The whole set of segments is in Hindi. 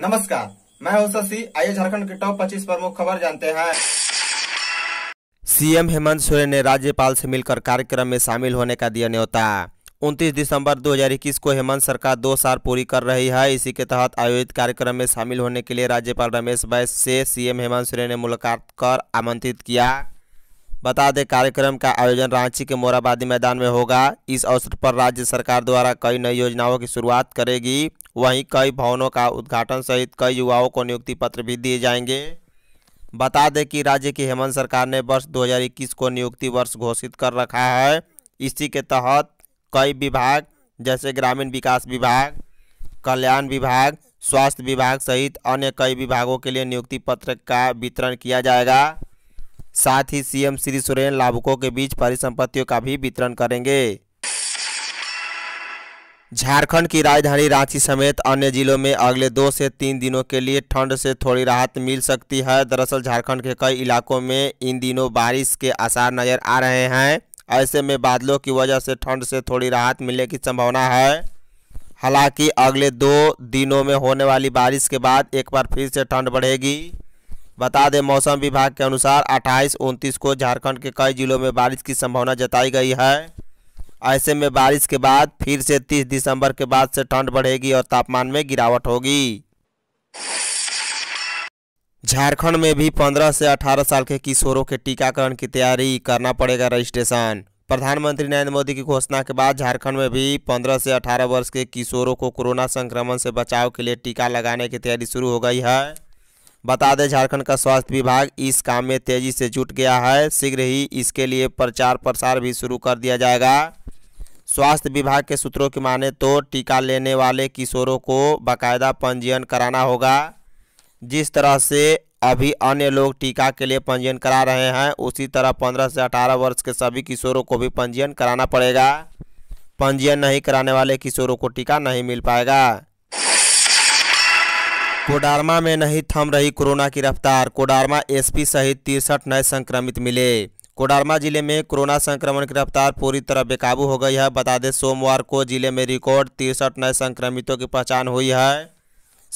नमस्कार मैं हूं शशि आइए झारखंड के टॉप 25 प्रमुख खबर जानते हैं सीएम हेमंत सोरेन ने राज्यपाल से मिलकर कार्यक्रम में शामिल होने का दिया न्योता 29 दिसंबर 2021 को हेमंत सरकार दो साल पूरी कर रही है इसी के तहत आयोजित कार्यक्रम में शामिल होने के लिए राज्यपाल रमेश बैस से सीएम हेमंत सोरेन ने मुलाकात कर आमंत्रित किया बता दें कार्यक्रम का आयोजन रांची के मोराबादी मैदान में होगा इस अवसर पर राज्य सरकार द्वारा कई नई योजनाओं की शुरुआत करेगी वहीं कई भवनों का उद्घाटन सहित कई युवाओं को नियुक्ति पत्र भी दिए जाएंगे बता दें कि राज्य की हेमंत सरकार ने वर्ष 2021 को नियुक्ति वर्ष घोषित कर रखा है इसी के तहत कई विभाग जैसे ग्रामीण विकास विभाग कल्याण विभाग स्वास्थ्य विभाग सहित अन्य कई विभागों के लिए नियुक्ति पत्र का वितरण किया जाएगा साथ ही सीएम श्री सोरेन लाभुकों के बीच परिसंपत्तियों का भी वितरण करेंगे झारखंड की राजधानी रांची समेत अन्य जिलों में अगले दो से तीन दिनों के लिए ठंड से थोड़ी राहत मिल सकती है दरअसल झारखंड के कई इलाकों में इन दिनों बारिश के आसार नज़र आ रहे हैं ऐसे में बादलों की वजह से ठंड से थोड़ी राहत मिलने की संभावना है हालांकि अगले दो दिनों में होने वाली बारिश के बाद एक बार फिर से ठंड बढ़ेगी बता दें मौसम विभाग के अनुसार 28 उनतीस को झारखंड के कई जिलों में बारिश की संभावना जताई गई है ऐसे में बारिश के बाद फिर से 30 दिसंबर के बाद से ठंड बढ़ेगी और तापमान में गिरावट होगी झारखंड में भी 15 से 18 साल के किशोरों के टीकाकरण की तैयारी करना पड़ेगा रजिस्ट्रेशन प्रधानमंत्री नरेंद्र मोदी की घोषणा के बाद झारखंड में भी 15 से 18 वर्ष के किशोरों को कोरोना संक्रमण से बचाव के लिए टीका लगाने की तैयारी शुरू हो गई है बता दें झारखंड का स्वास्थ्य विभाग इस काम में तेजी से जुट गया है शीघ्र ही इसके लिए प्रचार प्रसार भी शुरू कर दिया जाएगा स्वास्थ्य विभाग के सूत्रों की माने तो टीका लेने वाले किशोरों को बाकायदा पंजीयन कराना होगा जिस तरह से अभी अन्य लोग टीका के लिए पंजीयन करा रहे हैं उसी तरह 15 से 18 वर्ष के सभी किशोरों को भी पंजीयन कराना पड़ेगा पंजीयन नहीं कराने वाले किशोरों को टीका नहीं मिल पाएगा कोडारमा में नहीं थम रही कोरोना की रफ्तार कोडारमा एसपी सहित तिरसठ नए संक्रमित मिले कोडारमा जिले में कोरोना संक्रमण की रफ्तार पूरी तरह बेकाबू हो गई है बता दें सोमवार को जिले में रिकॉर्ड तिरसठ नए संक्रमितों की पहचान हुई है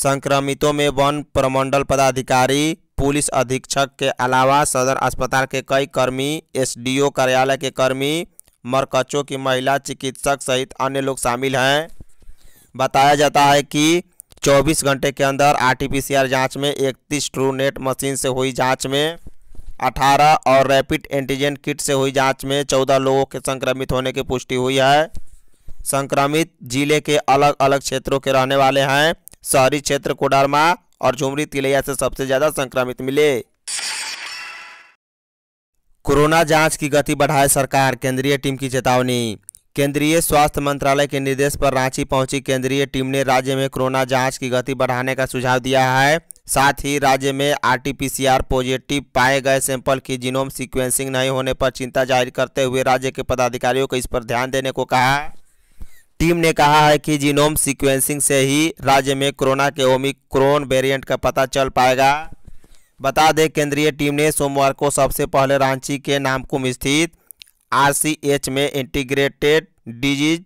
संक्रमितों में वन प्रमंडल पदाधिकारी पुलिस अधीक्षक के अलावा सदर अस्पताल के कई कर्मी एस कार्यालय के कर्मी मरकचों की महिला चिकित्सक सहित अन्य लोग शामिल हैं बताया जाता है कि चौबीस घंटे के अंदर आरटीपीसीआर जांच में इकतीस ट्रू नेट मशीन से हुई जांच में अठारह और रैपिड एंटीजन किट से हुई जांच में चौदह लोगों के संक्रमित होने की पुष्टि हुई है संक्रमित जिले के अलग अलग क्षेत्रों के रहने वाले हैं शहरी क्षेत्र कोडरमा और झुमरी तिलैया से सबसे ज़्यादा संक्रमित मिले कोरोना जांच की गति बढ़ाए सरकार केंद्रीय टीम की चेतावनी केंद्रीय स्वास्थ्य मंत्रालय के निर्देश पर रांची पहुंची केंद्रीय टीम ने राज्य में कोरोना जांच की गति बढ़ाने का सुझाव दिया है साथ ही राज्य में आरटीपीसीआर पॉजिटिव पाए गए सैंपल की जीनोम सीक्वेंसिंग नहीं होने पर चिंता जाहिर करते हुए राज्य के पदाधिकारियों को इस पर ध्यान देने को कहा टीम ने कहा है कि जीनोम सिक्वेंसिंग से ही राज्य में कोरोना के ओमिक्रोन वेरियंट का पता चल पाएगा बता दें केंद्रीय टीम ने सोमवार को सबसे पहले रांची के नामकुम स्थित आरसीएच में integrated disease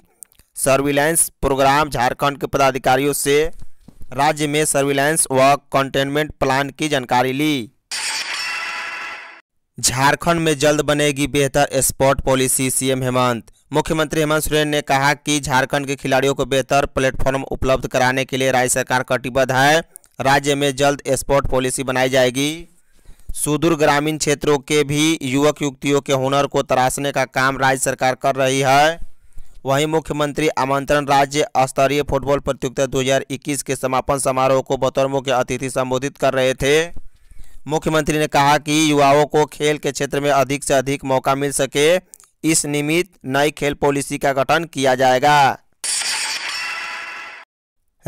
surveillance program Jharkhand के पदाधिकारियों से राज्य में सर्विलांस व कंटेनमेंट प्लान की जानकारी ली झारखंड में जल्द बनेगी बेहतर स्पोर्ट पॉलिसी सीएम हेमंत मुख्यमंत्री हेमंत सोरेन ने कहा कि झारखंड के खिलाड़ियों को बेहतर प्लेटफॉर्म उपलब्ध कराने के लिए राज्य सरकार कटिबद्ध है राज्य में जल्द स्पोर्ट पॉलिसी बनाई जाएगी सुदूर ग्रामीण क्षेत्रों के भी युवक युवतियों के हुनर को तराशने का काम राज्य सरकार कर रही है वहीं मुख्यमंत्री आमंत्रण राज्य स्तरीय फुटबॉल प्रतियोगिता 2021 के समापन समारोह को बतौर मुख्य अतिथि संबोधित कर रहे थे मुख्यमंत्री ने कहा कि युवाओं को खेल के क्षेत्र में अधिक से अधिक मौका मिल सके इस निमित्त नई खेल पॉलिसी का गठन किया जाएगा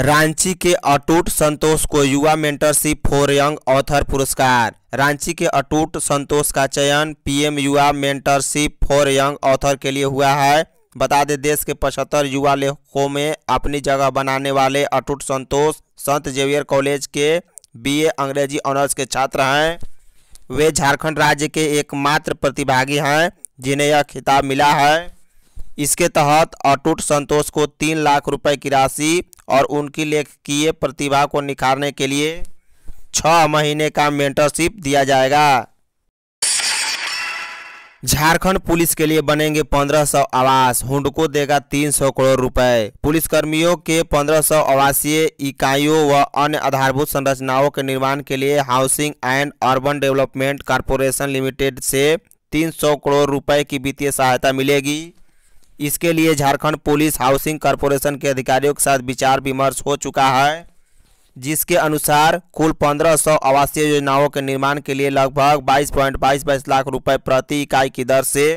रांची के अटूट संतोष को युवा मेंटरशिप फॉर यंग ऑथर पुरस्कार रांची के अटूट संतोष का चयन पीएम युवा मेंटरशिप फॉर यंग ऑथर के लिए हुआ है बता दें देश के पचहत्तर युवा लेखकों में अपनी जगह बनाने वाले अटूट संतोष संत जेवियर कॉलेज के बीए अंग्रेजी ऑनर्स के छात्र हैं वे झारखंड राज्य के एकमात्र प्रतिभागी हैं जिन्हें यह खिताब मिला है इसके तहत अटूट संतोष को तीन लाख रुपए की राशि और उनकी लेखकीय प्रतिभा को निखारने के लिए छह महीने का मेंटरशिप दिया जाएगा झारखंड पुलिस के लिए बनेंगे 1500 आवास हुडको देगा 300 करोड़ रुपए पुलिसकर्मियों के 1500 आवासीय इकाइयों व अन्य आधारभूत संरचनाओं के निर्माण के लिए housing and urban development corporation limited से 300 करोड़ रुपए की वित्तीय सहायता मिलेगी इसके लिए झारखंड पुलिस हाउसिंग कॉरपोरेशन के अधिकारियों के साथ विचार विमर्श हो चुका है जिसके अनुसार कुल पंद्रह सौ आवासीय योजनाओं के निर्माण के लिए लगभग बाईस पॉइंट बाईस बाईस लाख रुपए प्रति इकाई की दर से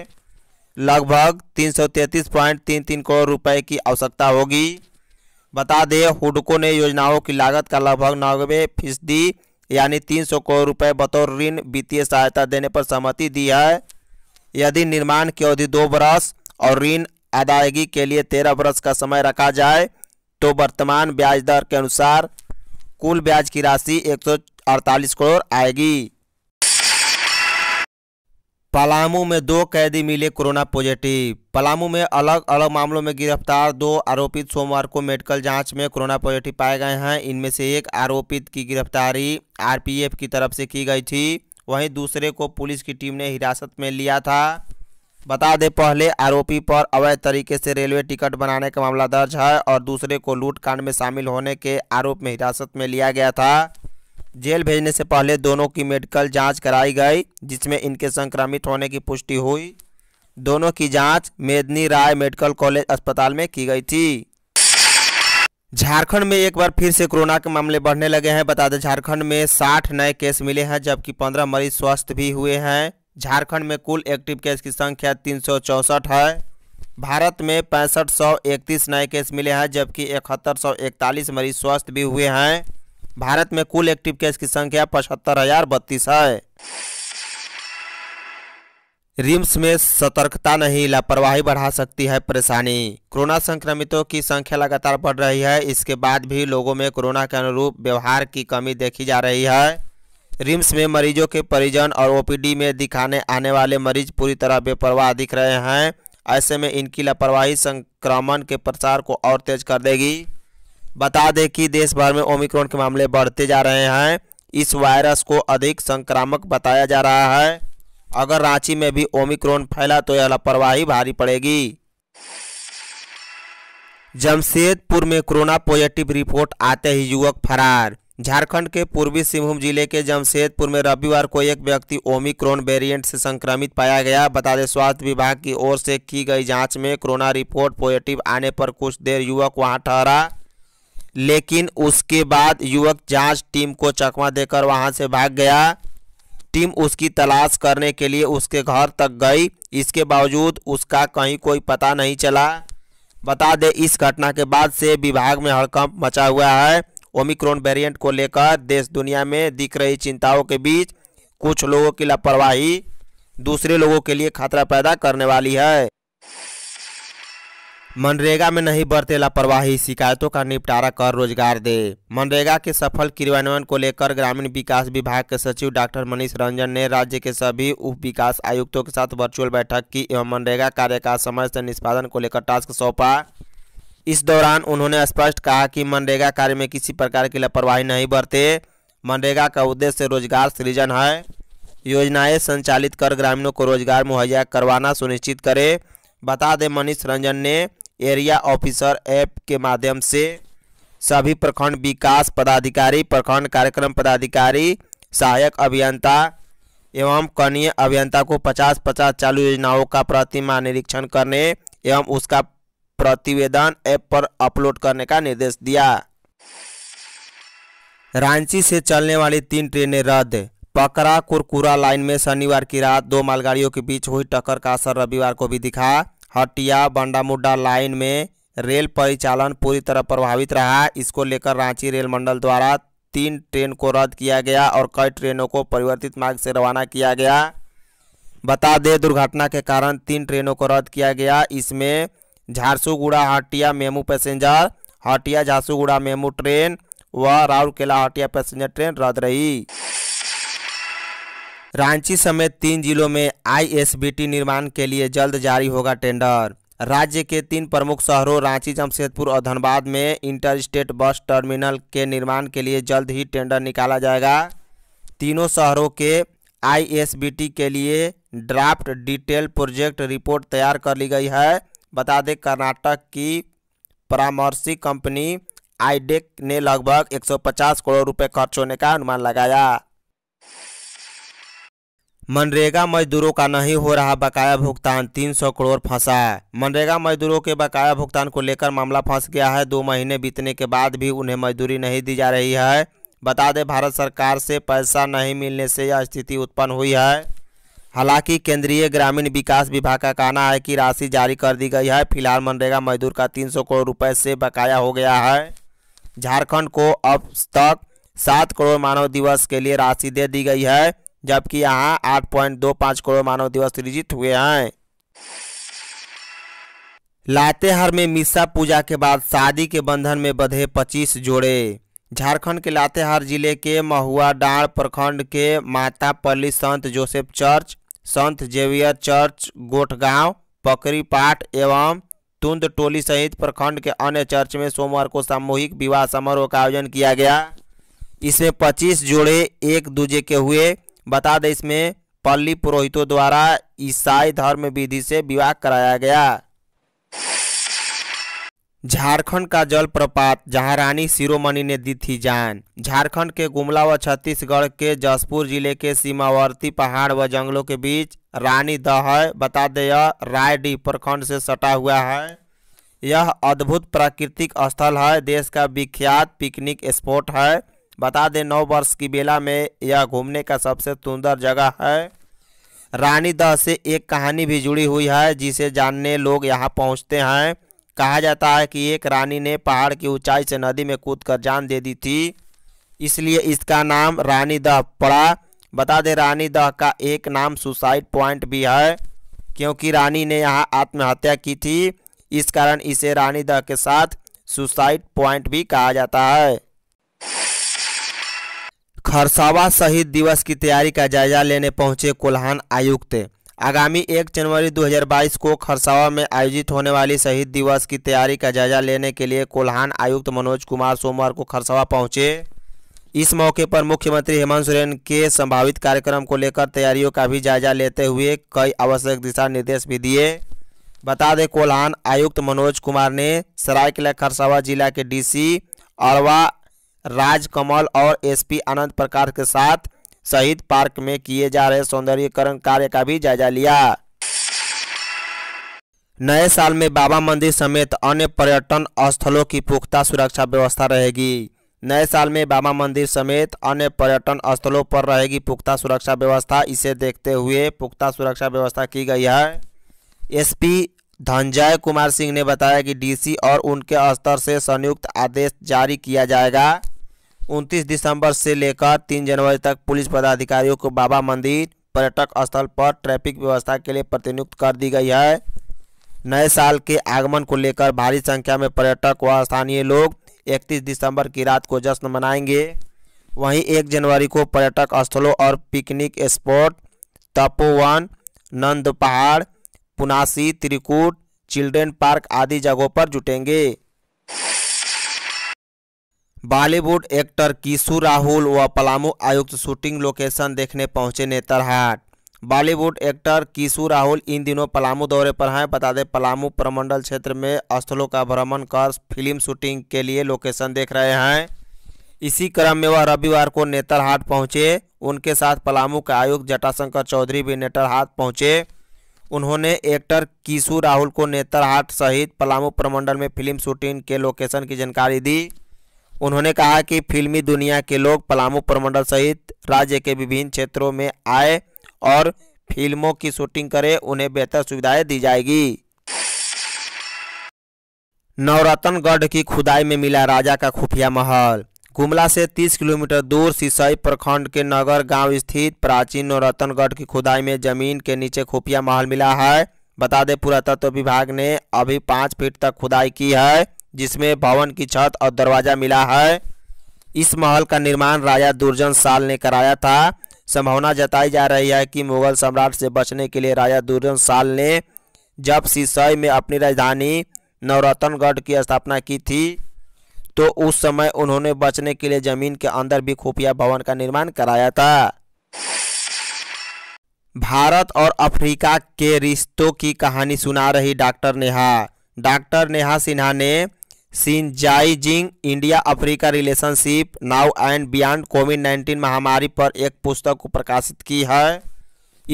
लगभग तीन सौ तैंतीस पॉइंट तीन तीन करोड़ रुपए की आवश्यकता होगी बता दें हुडको ने योजनाओं की लागत का लगभग नब्बे फीसदी यानी तीन सौ करोड़ रुपए बतौर ऋण वित्तीय सहायता देने पर सहमति दी है यदि निर्माण की अवधि दो बरस और ऋण अदायगी के लिए तेरह वर्ष का समय रखा जाए तो वर्तमान ब्याज दर के अनुसार कुल ब्याज की राशि एक सौ अड़तालीस करोड़ आएगी पलामू में दो कैदी मिले कोरोना पॉजिटिव पलामू में अलग अलग मामलों में गिरफ्तार दो आरोपित सोमवार को मेडिकल जांच में कोरोना पॉजिटिव पाए गए हैं इनमें से एक आरोपित की गिरफ्तारी आरपीएफ की तरफ से की गई थी वहीं दूसरे को पुलिस की टीम ने हिरासत में लिया था बता दें पहले आरोपी पर अवैध तरीके से रेलवे टिकट बनाने का मामला दर्ज है और दूसरे को लूटकांड में शामिल होने के आरोप में हिरासत में लिया गया था जेल भेजने से पहले दोनों की मेडिकल जांच कराई गई जिसमें इनके संक्रमित होने की पुष्टि हुई दोनों की जांच मेदनी राय मेडिकल कॉलेज अस्पताल में की गई थी झारखंड में एक बार फिर से कोरोना के मामले बढ़ने लगे हैं बता दें झारखंड में 60 नए केस मिले हैं जबकि 15 मरीज स्वस्थ भी हुए हैं झारखंड में कुल एक्टिव केस की संख्या तीन है भारत में पैंसठ सौ इकतीस नए केस मिले हैं जबकि इकहत्तर सौ इकतालीस मरीज स्वस्थ भी हुए हैं भारत में कुल एक्टिव केस की संख्या पचहत्तर हजार बत्तीस है रिम्स में सतर्कता नहीं लापरवाही बढ़ा सकती है परेशानी कोरोना संक्रमितों की संख्या लगातार बढ़ रही है इसके बाद भी लोगों में कोरोना के अनुरूप व्यवहार की कमी देखी जा रही है रिम्स में मरीजों के परिजन और ओपीडी में दिखाने आने वाले मरीज पूरी तरह बेपरवाह दिख रहे हैं ऐसे में इनकी लापरवाही संक्रमण के प्रसार को और तेज कर देगी बता दें कि देश भर में ओमिक्रॉन के मामले बढ़ते जा रहे हैं इस वायरस को अधिक संक्रामक बताया जा रहा है अगर रांची में भी ओमिक्रॉन फैला तो यह लापरवाही भारी पड़ेगी जमशेदपुर में कोरोना पॉजिटिव रिपोर्ट आते ही युवक फरार झारखंड के पूर्वी सिंहभूम जिले के जमशेदपुर में रविवार को एक व्यक्ति ओमिक्रोन वेरिएंट से संक्रमित पाया गया बता दें स्वास्थ्य विभाग की ओर से की गई जांच में कोरोना रिपोर्ट पॉजिटिव आने पर कुछ देर युवक वहां ठहरा लेकिन उसके बाद युवक जांच टीम को चकमा देकर वहां से भाग गया टीम उसकी तलाश करने के लिए उसके घर तक गई इसके बावजूद उसका कहीं कोई पता नहीं चला बता दें इस घटना के बाद से विभाग में हड़कंप मचा हुआ है ओमिक्रॉन वेरिएंट को लेकर देश दुनिया में दिख रही चिंताओं के बीच कुछ लोगों की लापरवाही दूसरे लोगों के लिए खतरा पैदा करने वाली है मनरेगा में नहीं बरते लापरवाही शिकायतों का निपटारा कर रोजगार दे मनरेगा के सफल क्रियान्वयन को लेकर ग्रामीण विकास विभाग के सचिव डॉक्टर मनीष रंजन ने राज्य के सभी उप विकास आयुक्तों के साथ वर्चुअल बैठक की एवं मनरेगा कार्य का समय से निष्पादन को लेकर टास्क सौंपा इस दौरान उन्होंने स्पष्ट कहा कि मनरेगा कार्य में किसी प्रकार की लापरवाही नहीं बरते मनरेगा का उद्देश्य रोजगार सृजन है योजनाएं संचालित कर ग्रामीणों को रोजगार मुहैया करवाना सुनिश्चित करें बता दें मनीष रंजन ने एरिया ऑफिसर ऐप के माध्यम से सभी प्रखंड विकास पदाधिकारी प्रखंड कार्यक्रम पदाधिकारी सहायक अभियंता एवं कनीय अभियंता को 50-50 चालू योजनाओं का प्रतिमा निरीक्षण करने एवं उसका प्रतिवेदन ऐप पर अपलोड करने का निर्देश दिया रांची से चलने वाली तीन ट्रेनें रद्द पकड़ा कुरकुरा लाइन में शनिवार की रात दो मालगाड़ियों के बीच हुई टक्कर का असर रविवार को भी दिखा हटिया बंडामुडा लाइन में रेल परिचालन पूरी तरह प्रभावित रहा इसको लेकर रांची रेल मंडल द्वारा तीन ट्रेन को रद्द किया गया और कई ट्रेनों को परिवर्तित मार्ग से रवाना किया गया बता दें दुर्घटना के कारण तीन ट्रेनों को रद्द किया गया इसमें Jharsuguda Hatia MEMU passenger Hatia Jharsuguda MEMU train व राउरकेला हटिया पैसेंजर ट्रेन रद्द रही रांची समेत तीन जिलों में आईएसबीटी निर्माण के लिए जल्द जारी होगा टेंडर राज्य के तीन प्रमुख शहरों रांची जमशेदपुर और धनबाद में इंटर स्टेट बस टर्मिनल के निर्माण के लिए जल्द ही टेंडर निकाला जाएगा तीनों शहरों के आईएसबीटी के लिए ड्राफ्ट डिटेल प्रोजेक्ट रिपोर्ट तैयार कर ली गई है बता दें कर्नाटक की परामर्शी कंपनी आईडेक ने लगभग 150 करोड़ रुपए खर्च होने का अनुमान लगाया मनरेगा मजदूरों का नहीं हो रहा बकाया भुगतान 300 करोड़ फंसा है मनरेगा मजदूरों के बकाया भुगतान को लेकर मामला फंस गया है दो महीने बीतने के बाद भी उन्हें मजदूरी नहीं दी जा रही है बता दें भारत सरकार से पैसा नहीं मिलने से यह स्थिति उत्पन्न हुई है हालांकि केंद्रीय ग्रामीण विकास विभाग का कहना है कि राशि जारी कर दी गई है फिलहाल मनरेगा मजदूर का 300 करोड़ रुपए से बकाया हो गया है झारखंड को अब तक सात करोड़ मानव दिवस के लिए राशि दे दी गई है जबकि यहाँ आठ पॉइंट दो पाँच करोड़ मानव दिवस सृजित हुए हैं लातेहार में मिसा पूजा के बाद शादी के बंधन में बधे पच्चीस जोड़े झारखंड के लातेहार जिले के महुआ डांड प्रखंड के माता पल्ली संत जोसेफ चर्च संत जेवियर चर्च गोठगांव पकरीपाट एवं तुंद टोली सहित प्रखंड के अन्य चर्च में सोमवार को सामूहिक विवाह समारोह का आयोजन किया गया इसमें पच्चीस जोड़े एक दूजे के हुए बता दें इसमें पल्ली पुरोहितों द्वारा ईसाई धर्म विधि से विवाह कराया गया झारखंड का जलप्रपात जहां रानी शिरोमणि ने दी थी जान झारखंड के गुमला व छत्तीसगढ़ के जसपुर जिले के सीमावर्ती पहाड़ व जंगलों के बीच रानी दह बता दे यह रायडी प्रखंड से सटा हुआ है यह अद्भुत प्राकृतिक स्थल है देश का विख्यात पिकनिक स्पॉट है बता दें नौ वर्ष की बेला में यह घूमने का सबसे सुंदर जगह है रानी दह से एक कहानी भी जुड़ी हुई है जिसे जानने लोग यहाँ पहुँचते हैं कहा जाता है कि एक रानी ने पहाड़ की ऊंचाई से नदी में कूदकर जान दे दी थी इसलिए इसका नाम रानी दह पड़ा बता दें रानी दह का एक नाम सुसाइड पॉइंट भी है क्योंकि रानी ने यहाँ आत्महत्या की थी इस कारण इसे रानी दह के साथ सुसाइड पॉइंट भी कहा जाता है खरसावा शहीद दिवस की तैयारी का जायजा लेने पहुंचे कोल्हान आयुक्त आगामी एक जनवरी 2022 को खरसावा में आयोजित होने वाली शहीद दिवस की तैयारी का जायजा लेने के लिए कोल्हान आयुक्त मनोज कुमार सोमवार को खरसावा पहुंचे इस मौके पर मुख्यमंत्री हेमंत सोरेन के संभावित कार्यक्रम को लेकर तैयारियों का भी जायजा लेते हुए कई आवश्यक दिशा निर्देश भी दिए बता दें कोल्हान आयुक्त मनोज कुमार ने सरायकला खरसावा जिला के डीसी अरवा राजकमल और एसपी आनंद प्रकाश के साथ शहीद पार्क में किए जा रहे सौंदर्यकरण कार्य का भी जायजा लिया नए साल में बाबा मंदिर समेत अन्य पर्यटन स्थलों की पुख्ता सुरक्षा व्यवस्था रहेगी नए साल में बाबा मंदिर समेत अन्य पर्यटन स्थलों पर रहेगी पुख्ता सुरक्षा व्यवस्था इसे देखते हुए पुख्ता सुरक्षा व्यवस्था की गई है एसपी धनजय कुमार सिंह ने बताया कि डीसी और उनके स्तर से संयुक्त आदेश जारी किया जाएगा उनतीस दिसंबर से लेकर तीन जनवरी तक पुलिस पदाधिकारियों को बाबा मंदिर पर्यटक स्थल पर ट्रैफिक व्यवस्था के लिए प्रतिनियुक्त कर दी गई है नए साल के आगमन को लेकर भारी संख्या में पर्यटक व स्थानीय लोग 31 दिसंबर की रात को जश्न मनाएंगे वहीं 1 जनवरी को पर्यटक स्थलों और पिकनिक स्पॉट तपोवन नंद पहाड़ पुनासी त्रिकूट चिल्ड्रेन पार्क आदि जगहों पर जुटेंगे बॉलीवुड एक्टर किशु राहुल व पलामू आयुक्त शूटिंग लोकेशन देखने पहुंचे नेतरहाट बॉलीवुड एक्टर किशु राहुल इन दिनों पलामू दौरे पर हैं बता दें पलामू प्रमंडल क्षेत्र में स्थलों का भ्रमण कर फिल्म शूटिंग के लिए लोकेशन देख रहे हैं इसी क्रम में वह रविवार को नेतरहाट पहुंचे उनके साथ पलामू के आयुक्त जटाशंकर चौधरी भी नेतरहाट पहुंचे उन्होंने एक्टर किशु राहुल को नेतरहाट सहित पलामू प्रमंडल में फिल्म शूटिंग के लोकेशन की जानकारी दी उन्होंने कहा कि फिल्मी दुनिया के लोग पलामू प्रमंडल सहित राज्य के विभिन्न क्षेत्रों में आए और फिल्मों की शूटिंग करें उन्हें बेहतर सुविधाएं दी जाएगी नवरत्नगढ़ की खुदाई में मिला राजा का खुफिया महल गुमला से 30 किलोमीटर दूर सिसई प्रखंड के नगर गांव स्थित प्राचीन नवरत्नगढ़ की खुदाई में जमीन के नीचे खुफिया महल मिला है बता दें पुरातत्व विभाग ने अभी पाँच फीट तक खुदाई की है जिसमें भवन की छत और दरवाज़ा मिला है इस महल का निर्माण राजा दुर्जन साल ने कराया था संभावना जताई जा रही है कि मुगल सम्राट से बचने के लिए राजा दुर्जन साल ने जब सिसई में अपनी राजधानी नवरत्नगढ़ की स्थापना की थी तो उस समय उन्होंने बचने के लिए जमीन के अंदर भी खुफिया भवन का निर्माण कराया था भारत और अफ्रीका के रिश्तों की कहानी सुना रही डॉक्टर नेहा डॉक्टर नेहा सिन्हा ने synergising India Africa relationship now and beyond Covid nineteen महामारी पर एक पुस्तक को प्रकाशित की है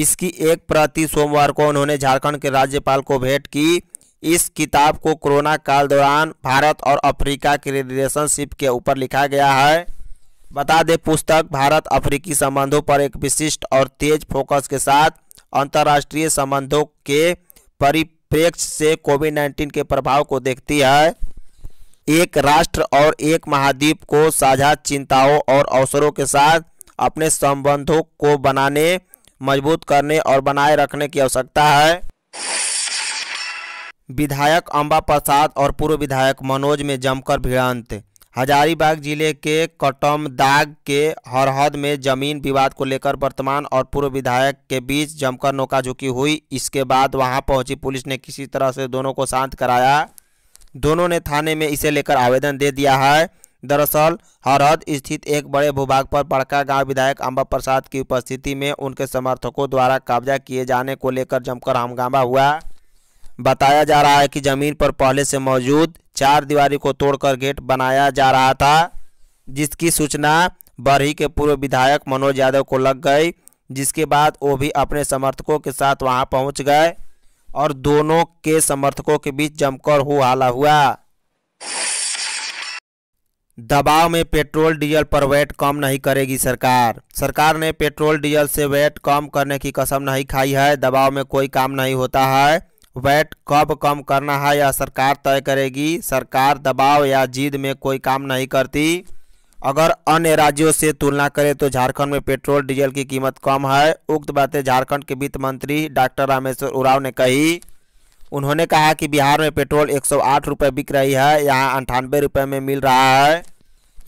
इसकी एक प्रति सोमवार को उन्होंने झारखंड के राज्यपाल को भेंट की इस किताब को कोरोना काल दौरान भारत और अफ्रीका के रिलेशनशिप के ऊपर लिखा गया है बता दें पुस्तक भारत अफ्रीकी संबंधों पर एक विशिष्ट और तेज फोकस के साथ अंतर्राष्ट्रीय संबंधों के परिप्रेक्ष्य से कोविड नाइन्टीन के प्रभाव को देखती है एक राष्ट्र और एक महाद्वीप को साझा चिंताओं और अवसरों के साथ अपने संबंधों को बनाने मजबूत करने और बनाए रखने की आवश्यकता है विधायक अंबा प्रसाद और पूर्व विधायक मनोज में जमकर भिड़ंत हजारीबाग जिले के कटमदाग के हरहद में जमीन विवाद को लेकर वर्तमान और पूर्व विधायक के बीच जमकर नोकाझोंकी हुई इसके बाद वहां पहुंची पुलिस ने किसी तरह से दोनों को शांत कराया दोनों ने थाने में इसे लेकर आवेदन दे दिया है दरअसल हरहद स्थित एक बड़े भूभाग पर बड़का गांव विधायक अम्बा प्रसाद की उपस्थिति में उनके समर्थकों द्वारा कब्जा किए जाने को लेकर जमकर हंगामा हुआ बताया जा रहा है कि जमीन पर पहले से मौजूद चार दीवारी को तोड़कर गेट बनाया जा रहा था जिसकी सूचना बरही के पूर्व विधायक मनोज यादव को लग गई जिसके बाद वो भी अपने समर्थकों के साथ वहाँ पहुंच गए और दोनों के समर्थकों के बीच जमकर हो हाला हुआ दबाव में पेट्रोल डीजल पर वैट कम नहीं करेगी सरकार सरकार ने पेट्रोल डीजल से वैट कम करने की कसम नहीं खाई है दबाव में कोई काम नहीं होता है वैट कब कम करना है यह सरकार तय करेगी सरकार दबाव या जिद में कोई काम नहीं करती अगर अन्य राज्यों से तुलना करें तो झारखंड में पेट्रोल डीजल की कीमत कम है उक्त बातें झारखंड के वित्त मंत्री डॉक्टर रामेश्वर उराव ने कही उन्होंने कहा कि बिहार में पेट्रोल एक रुपए बिक रही है यहाँ अंठानबे रुपये में मिल रहा है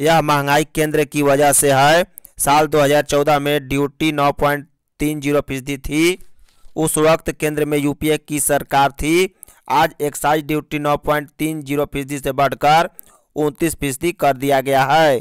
यह महंगाई केंद्र की वजह से है साल 2014 में ड्यूटी 9.30 फीसदी थी उस वक्त केंद्र में यूपीए की सरकार थी आज एक्साइज ड्यूटी 9.30 फीसदी से बढ़कर उनतीस फीसदी कर दिया गया है